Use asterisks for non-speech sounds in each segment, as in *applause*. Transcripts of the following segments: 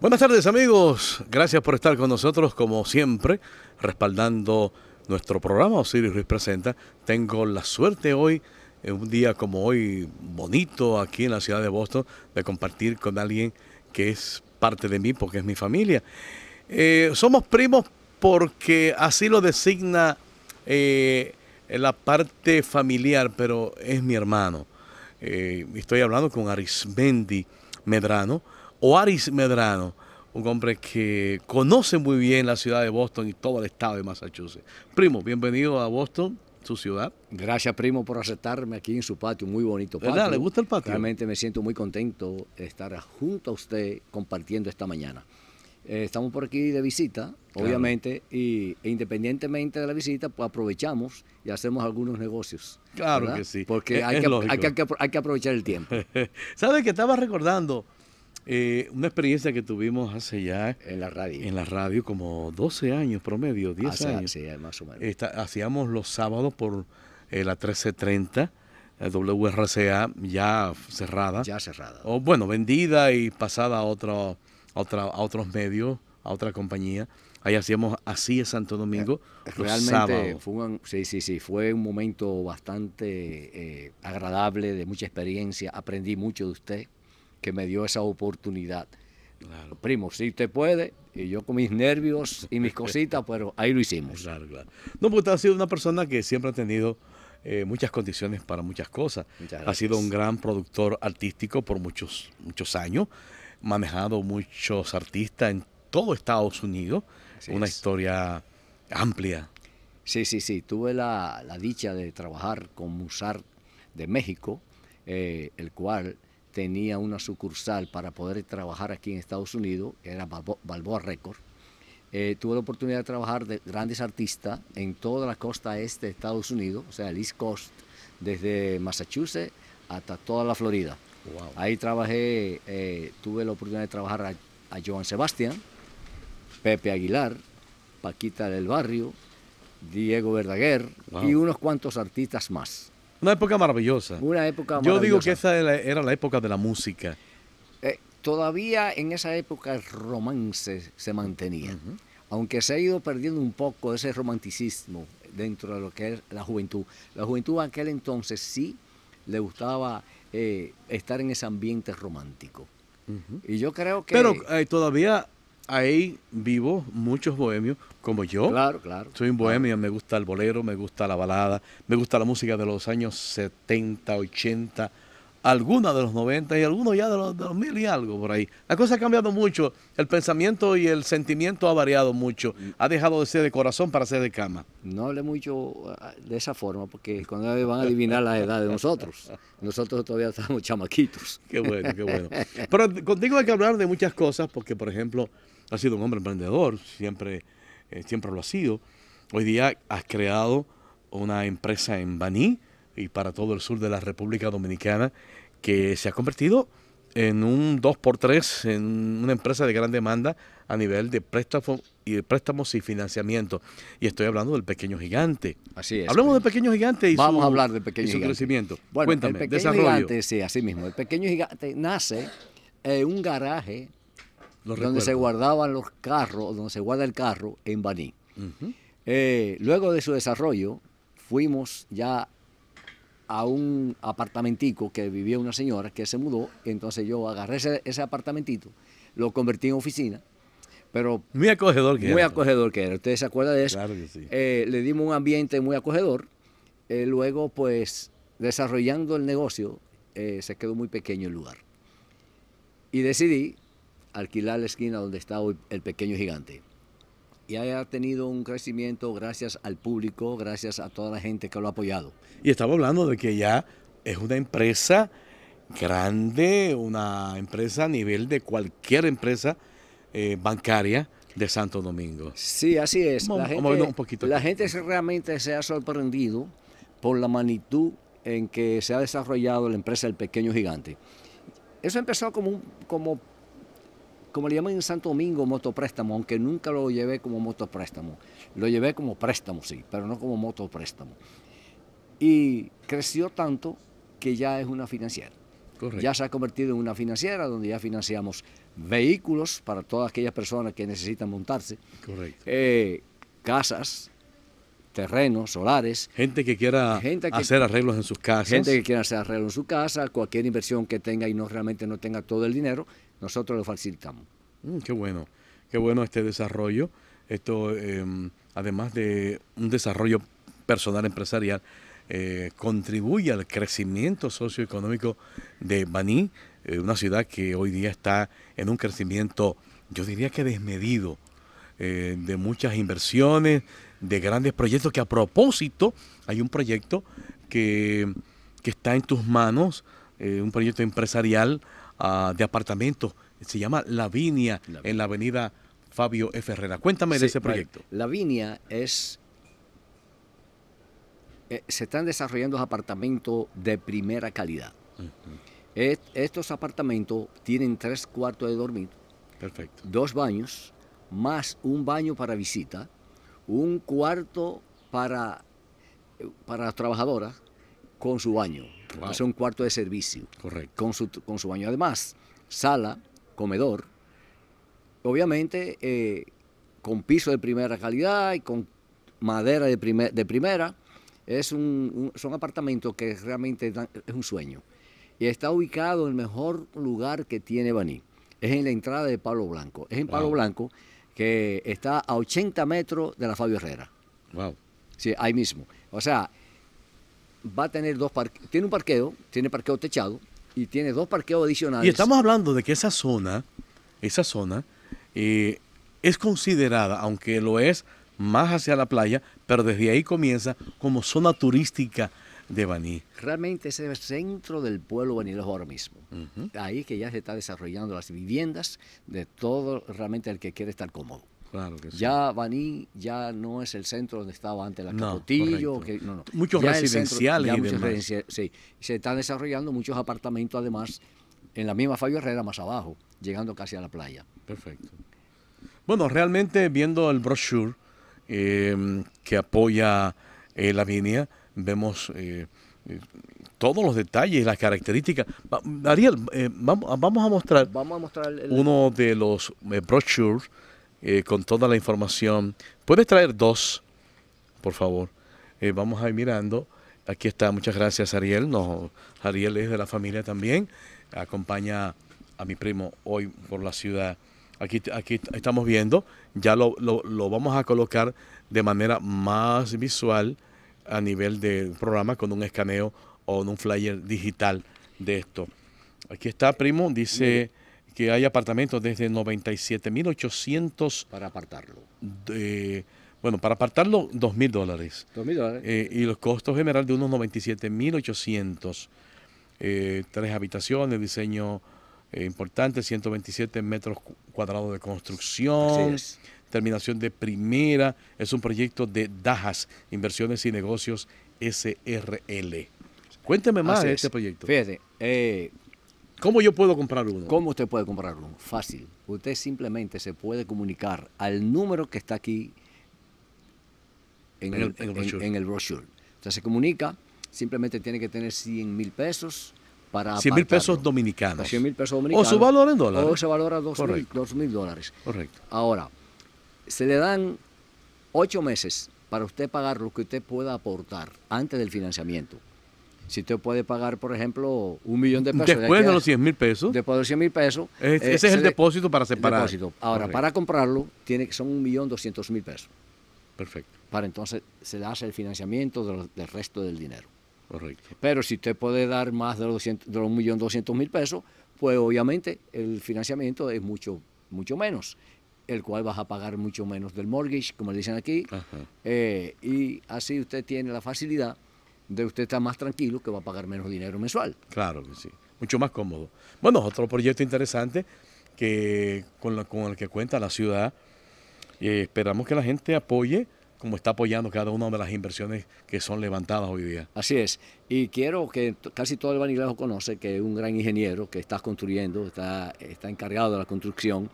Buenas tardes amigos, gracias por estar con nosotros como siempre, respaldando nuestro programa Osiris Ruiz Presenta. Tengo la suerte hoy, en un día como hoy bonito aquí en la ciudad de Boston, de compartir con alguien que es parte de mí porque es mi familia. Eh, somos primos porque así lo designa eh, la parte familiar, pero es mi hermano. Eh, estoy hablando con Arismendi Medrano Oaris Medrano, un hombre que conoce muy bien la ciudad de Boston y todo el estado de Massachusetts. Primo, bienvenido a Boston su ciudad. Gracias, primo, por aceptarme aquí en su patio, muy bonito patio. ¿Le gusta el patio? Realmente me siento muy contento de estar junto a usted compartiendo esta mañana. Eh, estamos por aquí de visita, obviamente, y e independientemente de la visita, pues aprovechamos y hacemos algunos negocios. Claro que sí. Porque hay, que, aprovechar el tiempo. *laughs* ¿Sabes que estaba recordando eh, una experiencia que tuvimos hace ya... En la radio. En la radio, como 12 años promedio, 10 años. hacíamos los sábados por eh, la 1330. WRCA ya cerrada. Ya cerrada. O bueno, vendida y pasada a, a, otra, a otros medios, a otra compañía. Ahí hacíamos así es Santo Domingo. Eh, realmente fue un, sí, sí, sí, fue un momento bastante eh, agradable, de mucha experiencia. Aprendí mucho de usted que me dio esa oportunidad. Claro. Primo, si usted puede, y yo con mis nervios y mis *laughs* cositas, pero ahí lo hicimos. Claro, No, porque usted ha sido una persona que siempre ha tenido eh, muchas condiciones para muchas cosas. ha sido un gran productor artístico por muchos, muchos años, manejado muchos artistas en todo Estados Unidos, una historia amplia. Sí, sí, sí, tuve la, la dicha de trabajar con Musart de México, eh, el cual tenía una sucursal para poder trabajar aquí en Estados Unidos, era Balboa Record. Eh, tuve la oportunidad de trabajar de grandes artistas en toda la costa este de Estados Unidos, o sea, el East Coast, desde Massachusetts hasta toda la Florida. Ahí trabajé, eh, tuve la oportunidad de trabajar a, Joan Sebastián, Pepe Aguilar, Paquita del Barrio, Diego Verdaguer y unos cuantos artistas más. Una época maravillosa. Una época maravillosa. Yo digo que esa era la, época de la música. Eh, todavía en esa época el romance se mantenía. Aunque se ha ido perdiendo un poco ese romanticismo dentro de lo que es la juventud. La juventud en aquel entonces sí le gustaba eh, estar en ese ambiente romántico. Y yo creo que... Pero eh, todavía ahí vivo muchos bohemios como yo. Claro, claro. Soy un bohemio, me gusta el bolero, me gusta la balada, me gusta la música de los años 70, 80, alguna de los 90 y algunos ya de los, 2000 mil y algo por ahí. La cosa ha cambiado mucho, el pensamiento y el sentimiento ha variado mucho, mm. ha dejado de ser de corazón para ser de cama. No hable mucho ah, de esa forma porque cuando van a adivinar la edad de nosotros, nosotros todavía estamos chamaquitos. Qué bueno, qué bueno. *laughs* Pero contigo hay que hablar de muchas cosas porque, por ejemplo, ha sido un hombre emprendedor, siempre, eh, siempre lo ha sido. Hoy día has creado una empresa en Baní y para todo el sur de la República Dominicana que se ha convertido en un 2x3, en una empresa de gran demanda a nivel de préstamos y, préstamos y financiamiento. Y estoy hablando del pequeño gigante. Así es. Hablamos del pequeño gigante y Vamos su, a hablar pequeño crecimiento. Bueno, el pequeño gigante, sí, así mismo. El pequeño gigante nace en un garaje donde se guardaban los carros, donde se guarda el carro en Baní. Eh, luego de su desarrollo, fuimos ya a un apartamentico que vivía una señora que se mudó, entonces yo agarré ese, apartamentito, lo convertí en oficina, pero... Muy acogedor que era. Muy acogedor que era, ustedes se acuerdan de eso. Claro sí. Eh, le dimos un ambiente muy acogedor, eh, luego pues desarrollando el negocio, se quedó muy pequeño el lugar. Y decidí alquilar la esquina donde está el pequeño gigante. Y ha tenido un crecimiento gracias al público, gracias a toda la gente que lo ha apoyado. Y estaba hablando de que ya es una empresa grande, una empresa a nivel de cualquier empresa eh, bancaria de Santo Domingo. Sí, así es. La, gente, la gente realmente se ha sorprendido por la magnitud en que se ha desarrollado la empresa del Pequeño Gigante. Eso empezó como, un, como como le llaman en Santo Domingo, motopréstamo, aunque nunca lo llevé como motopréstamo. Lo llevé como préstamo, sí, pero no como motopréstamo. Y creció tanto que ya es una financiera. Correcto. Ya se ha convertido en una financiera donde ya financiamos vehículos para todas aquellas personas que necesitan montarse. Correcto. Eh, casas, terrenos, solares. Gente que quiera hacer arreglos en sus casas. Gente que quiera hacer arreglos en su casa, cualquier inversión que tenga y no realmente no tenga todo el dinero, nosotros lo facilitamos. Mm, qué bueno, qué bueno este desarrollo. Esto, em, además de un desarrollo personal empresarial, eh, contribuye al crecimiento socioeconómico de Baní, eh, una ciudad que hoy día está en un crecimiento, yo diría que desmedido, eh, de muchas inversiones, de grandes proyectos, que a propósito hay un proyecto que, que está en tus manos, un proyecto empresarial Ah, de apartamento. Se llama La Viña, en la avenida Fabio F. Herrera. Cuéntame de ese proyecto. La Viña es... Eh, se están desarrollando apartamentos de primera calidad. E, estos apartamentos tienen tres cuartos de dormir. Perfecto. Dos baños, más un baño para visita, un cuarto para, eh, para las trabajadoras con su baño. Es un cuarto de servicio. Correcto. Con su, baño. Además, sala, comedor. Obviamente, eh, con piso de primera calidad y con madera de, primer, de primera. Es un, son apartamentos que realmente es un sueño. Y está ubicado en el mejor lugar que tiene Baní. Es en la entrada de Pablo Blanco. Es en Pablo Blanco que está a 80 metros de la Fabio Herrera. Wow. Sí, ahí mismo. O sea, va a tener dos parques, tiene un parqueo, tiene parqueo techado y tiene dos parqueos adicionales. Y estamos hablando de que esa zona, esa zona eh, es considerada, aunque lo es más hacia la playa, pero desde ahí comienza como zona turística de Baní. Realmente es el centro del pueblo banilejo ahora mismo. Ahí que ya se está desarrollando las viviendas de todo realmente el que quiere estar cómodo. Ya Baní ya no es el centro donde estaba antes la Capotillo. Muchos residenciales Se están desarrollando muchos apartamentos además en la misma Fabio Herrera más abajo, llegando casi a la playa. Perfecto. Bueno, realmente viendo el brochure em, que apoya eh, la línea, vemos eh, eh, todos los detalles, y las características. Ariel, vamos, a mostrar, vamos a mostrar uno de los brochures eh, con toda la información. ¿Puedes traer dos, por favor? Eh, vamos a ir mirando. Aquí está, muchas gracias Ariel. No, Ariel es de la familia también. Acompaña a mi primo hoy por la ciudad. Aquí, aquí estamos viendo, ya lo, vamos a colocar de manera más visual a nivel del programa con un escaneo o un flyer digital de esto. Aquí está, primo, dice que hay apartamentos desde 97.800. Para apartarlo. bueno, para apartarlo, 2.000 dólares. 2.000 dólares. Eh, y los costos generales de unos 97.800. Eh, tres habitaciones, diseño eh, importante, 127 metros cuadrados de construcción. Terminación de primera. Es un proyecto de Dajas, Inversiones y Negocios SRL. Cuénteme más de este proyecto. Eh, ¿Cómo yo puedo comprar uno? ¿Cómo usted puede comprar uno? Fácil. Usted simplemente se puede comunicar al número que está aquí en, el, brochure. O se comunica, simplemente tiene que tener 100 mil pesos para... 100 mil pesos dominicanos. O su valor en dólares. O se valora 2 mil dólares. Correcto. Ahora, se le dan 8 meses para usted pagar lo que usted pueda aportar antes del financiamiento si usted puede pagar, por ejemplo, un millón de pesos. Después de, los 100 mil pesos. Después de los 100 mil pesos. ese eh, es el depósito para separar. Ahora, para comprarlo, tiene, son un millón doscientos mil pesos. Perfecto. Para entonces se le hace el financiamiento del resto del dinero. Correcto. Pero si usted puede dar más de los, 200, mil pesos, pues obviamente el financiamiento es mucho, mucho menos el cual vas a pagar mucho menos del mortgage, como le dicen aquí, eh, y así usted tiene la facilidad de usted está más tranquilo que va a pagar menos dinero mensual. Claro que sí, mucho más cómodo. Bueno, otro proyecto interesante que con, el que cuenta la ciudad, eh, esperamos que la gente apoye como está apoyando cada una de las inversiones que son levantadas hoy día. Así es, y quiero que casi todo el Banilejo conoce que es un gran ingeniero que está construyendo, está, está encargado de la construcción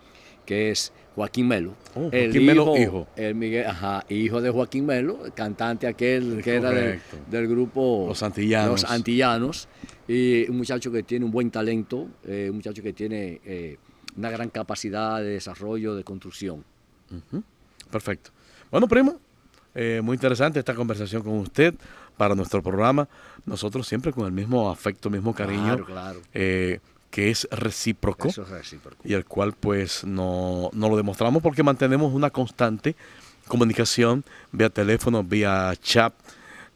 que es Joaquín Melo. Oh, el hijo. Miguel, hijo de Joaquín Melo, cantante aquel que era del, grupo Los Antillanos. Antillanos. Y un muchacho que tiene un buen talento, eh, un muchacho que tiene eh, una gran capacidad de desarrollo, de construcción. Perfecto. Bueno, primo, eh, muy interesante esta conversación con usted para nuestro programa. Nosotros siempre con el mismo afecto, mismo cariño. Claro, claro que es recíproco, y el cual pues no, no, lo demostramos porque mantenemos una constante comunicación vía teléfono, vía chat,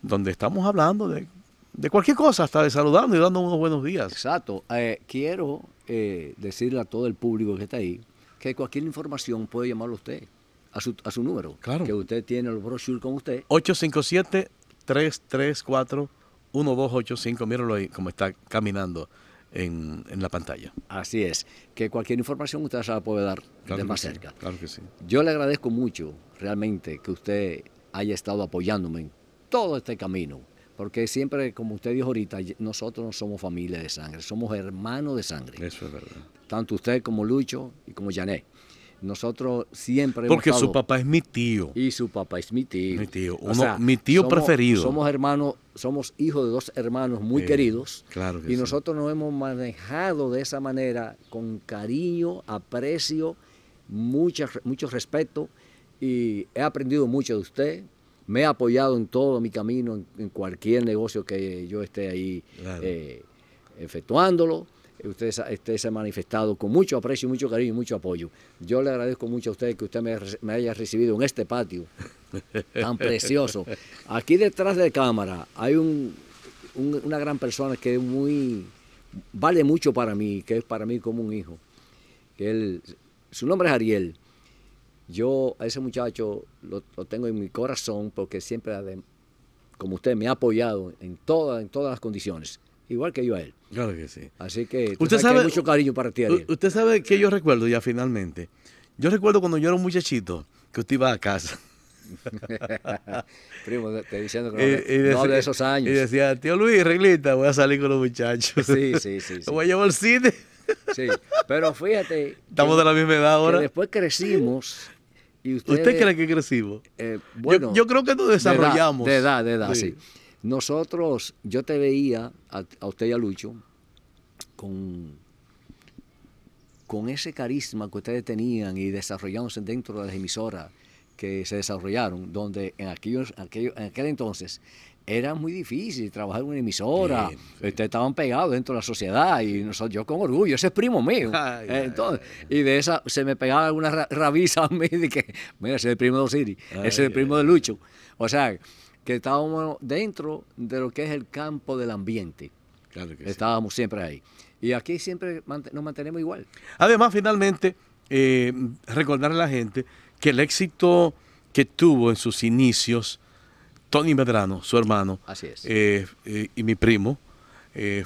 donde estamos hablando de, de cualquier cosa, hasta de saludando y dando unos buenos días. Exacto. Eh, quiero eh, decirle a todo el público que está ahí que cualquier información puede llamarlo usted a su, a su número, claro. que usted tiene el brochure con usted. 857 334 1285, míralo ahí como está caminando en, la pantalla. Así es, que cualquier información usted se la puede dar de más cerca. Claro que sí. Yo le agradezco mucho realmente que usted haya estado apoyándome en todo este camino, porque siempre, como usted dijo ahorita, nosotros no somos familia de sangre, somos hermanos de sangre. Eso es verdad. Tanto usted como Lucho y como Janet. Nosotros siempre Porque hemos su papá es mi tío. Y su papá es mi tío. Mi tío, mi tío preferido. Somos hermanos, somos hijos de dos hermanos muy eh, queridos. y nosotros nos hemos manejado de esa manera con cariño, aprecio, mucho respeto. Y he aprendido mucho de usted, me ha apoyado en todo mi camino, en, cualquier negocio que yo esté ahí eh, efectuándolo. Eh, usted, este, se ha manifestado con mucho aprecio, mucho cariño y mucho apoyo. Yo le agradezco mucho a usted que usted me, haya recibido en este patio *laughs* tan precioso. Aquí detrás de cámara hay una gran persona que muy vale mucho para mí, que es para mí como un hijo. su nombre es Ariel. Yo a ese muchacho lo, tengo en mi corazón porque siempre, como usted, me ha apoyado en, en todas las condiciones igual que yo a él. Claro que sí. Así que, usted sabe, mucho cariño para ti. él Usted sabe que yo recuerdo ya finalmente. Yo recuerdo cuando yo era un muchachito que usted iba a casa. *laughs* Primo, te diciendo que no, de esos años. Y decía, tío Luis, reglita, voy a salir con los muchachos. Sí, sí, sí. *laughs* sí. voy a llevar al cine. Sí, pero fíjate. *laughs* Estamos de la misma edad ahora. Que después crecimos. Y ¿Usted cree que crecimos? Eh, bueno, yo, creo que nos desarrollamos. De edad, de edad, sí. Nosotros, yo te veía, a, usted y a Lucho, con, con ese carisma que ustedes tenían y desarrollándose dentro de las emisoras que se desarrollaron, donde en, aquellos, en aquel entonces era muy difícil trabajar en una emisora, ustedes estaban pegados dentro de la sociedad y nosotros, yo con orgullo, ese es primo mío. Eh, y de esa se me pegaba alguna rabiza a mí *laughs* de que, mira, ese es el primo de Osiris, ese es el primo de Lucho. O sea, que estábamos dentro de lo que es el campo del ambiente. Claro que estábamos siempre ahí. Y aquí siempre nos mantenemos igual. Además, finalmente, eh, recordarle recordar a la gente que el éxito que tuvo en sus inicios Tony Medrano, su hermano, Así eh, eh, y mi primo,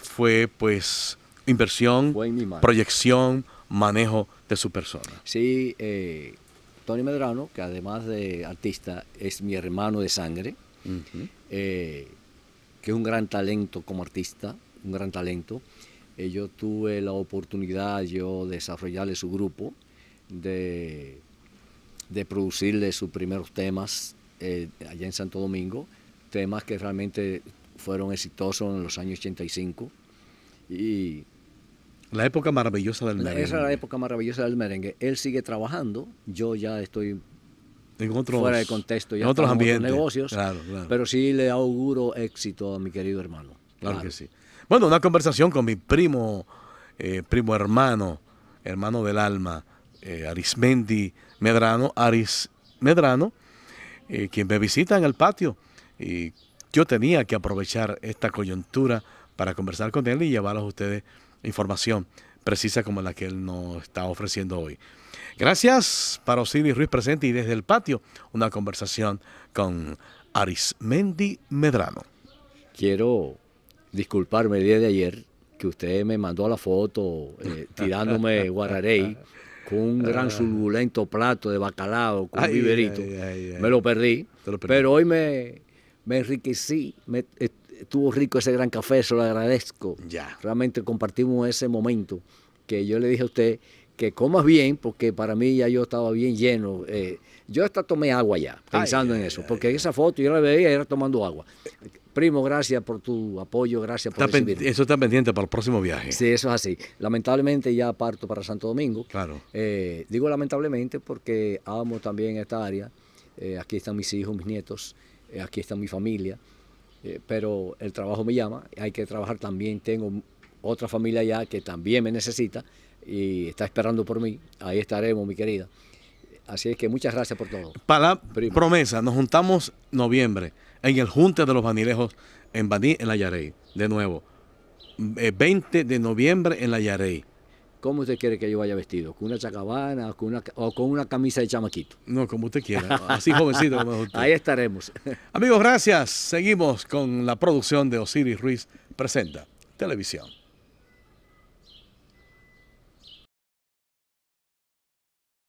fue pues inversión, proyección, manejo de su persona. Sí, Tony Medrano, que además de artista es mi hermano de sangre, eh, que es un gran talento como artista, un gran talento. Eh, yo tuve la oportunidad yo de desarrollarle su grupo, de, de producirle sus primeros temas eh, allá en Santo Domingo, temas que realmente fueron exitosos en los años 85. Y la época maravillosa del merengue. Esa era la época maravillosa del merengue. Él sigue trabajando, yo ya estoy en otros, fuera de contexto, y en otros negocios, pero sí le auguro éxito a mi querido hermano. Claro, que sí. Bueno, una conversación con mi primo, eh, primo hermano, hermano del alma, eh, Arismendi Medrano, Aris Medrano, eh, quien me visita en el patio. Y yo tenía que aprovechar esta coyuntura para conversar con él y llevarles a ustedes información precisa como la que él nos está ofreciendo hoy. Gracias para Osiris Ruiz presente y desde el patio una conversación con Arismendi Medrano. Quiero disculparme el día de ayer que usted me mandó la foto eh, *laughs* tirándome guararey con un gran suculento plato de bacalao con ay, viverito. me lo perdí, pero hoy me, me enriquecí, me, tuvo rico ese gran café, se lo agradezco. Ya. Realmente compartimos ese momento que yo le dije a usted que comas bien, porque para mí ya yo estaba bien lleno. Eh, yo hasta tomé agua ya, pensando en eso, porque esa foto yo la veía y era tomando agua. Primo, gracias por tu apoyo, gracias por está Eso está pendiente para el próximo viaje. Sí, eso es así. Lamentablemente ya parto para Santo Domingo. Claro. Eh, digo lamentablemente porque amo también esta área. Eh, aquí están mis hijos, mis nietos, aquí está mi familia. Eh, pero el trabajo me llama, hay que trabajar también, tengo otra familia allá que también me necesita y está esperando por mí, ahí estaremos, mi querida. Así es que muchas gracias por todo. Para la promesa, nos juntamos noviembre en el Junte de los Banilejos, en Baní, en la Yarey, de nuevo. 20 mm, eh, de noviembre en la Yarey. ¿Cómo usted quiere que yo vaya vestido? ¿Con una chacabana o con una, o con una camisa de chamaquito? No, como usted quiera, así jovencito como *laughs* usted. Ahí estaremos. Amigos, gracias. Seguimos con la producción de Osiris Ruiz Presenta Televisión.